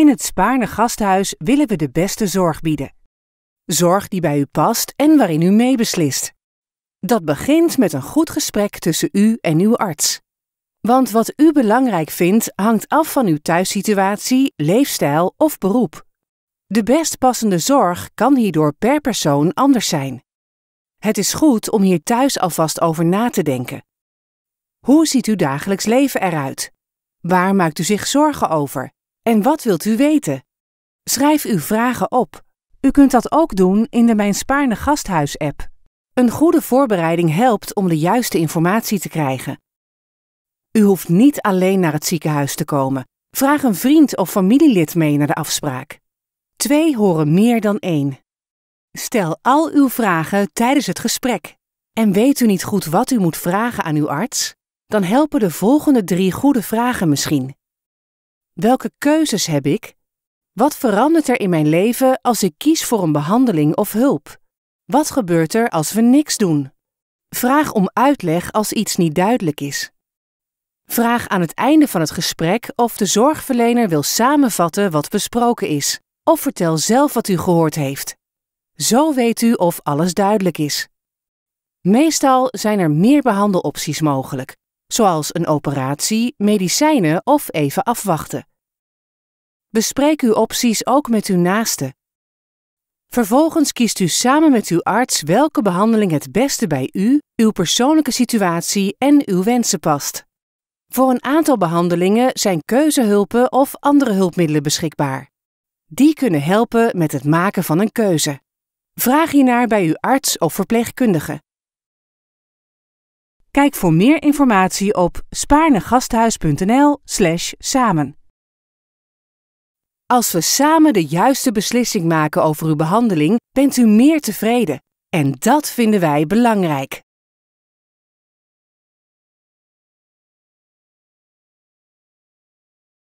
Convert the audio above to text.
In het Spaarne Gasthuis willen we de beste zorg bieden. Zorg die bij u past en waarin u meebeslist. Dat begint met een goed gesprek tussen u en uw arts. Want wat u belangrijk vindt hangt af van uw thuissituatie, leefstijl of beroep. De best passende zorg kan hierdoor per persoon anders zijn. Het is goed om hier thuis alvast over na te denken. Hoe ziet uw dagelijks leven eruit? Waar maakt u zich zorgen over? En wat wilt u weten? Schrijf uw vragen op. U kunt dat ook doen in de Mijn Spaarne Gasthuis-app. Een goede voorbereiding helpt om de juiste informatie te krijgen. U hoeft niet alleen naar het ziekenhuis te komen. Vraag een vriend of familielid mee naar de afspraak. Twee horen meer dan één. Stel al uw vragen tijdens het gesprek. En weet u niet goed wat u moet vragen aan uw arts? Dan helpen de volgende drie goede vragen misschien. Welke keuzes heb ik? Wat verandert er in mijn leven als ik kies voor een behandeling of hulp? Wat gebeurt er als we niks doen? Vraag om uitleg als iets niet duidelijk is. Vraag aan het einde van het gesprek of de zorgverlener wil samenvatten wat besproken is, of vertel zelf wat u gehoord heeft. Zo weet u of alles duidelijk is. Meestal zijn er meer behandelopties mogelijk, zoals een operatie, medicijnen of even afwachten. Bespreek uw opties ook met uw naaste. Vervolgens kiest u samen met uw arts welke behandeling het beste bij u, uw persoonlijke situatie en uw wensen past. Voor een aantal behandelingen zijn keuzehulpen of andere hulpmiddelen beschikbaar. Die kunnen helpen met het maken van een keuze. Vraag hiernaar bij uw arts of verpleegkundige. Kijk voor meer informatie op spaarnegasthuis.nl/samen. Als we samen de juiste beslissing maken over uw behandeling, bent u meer tevreden. En dat vinden wij belangrijk.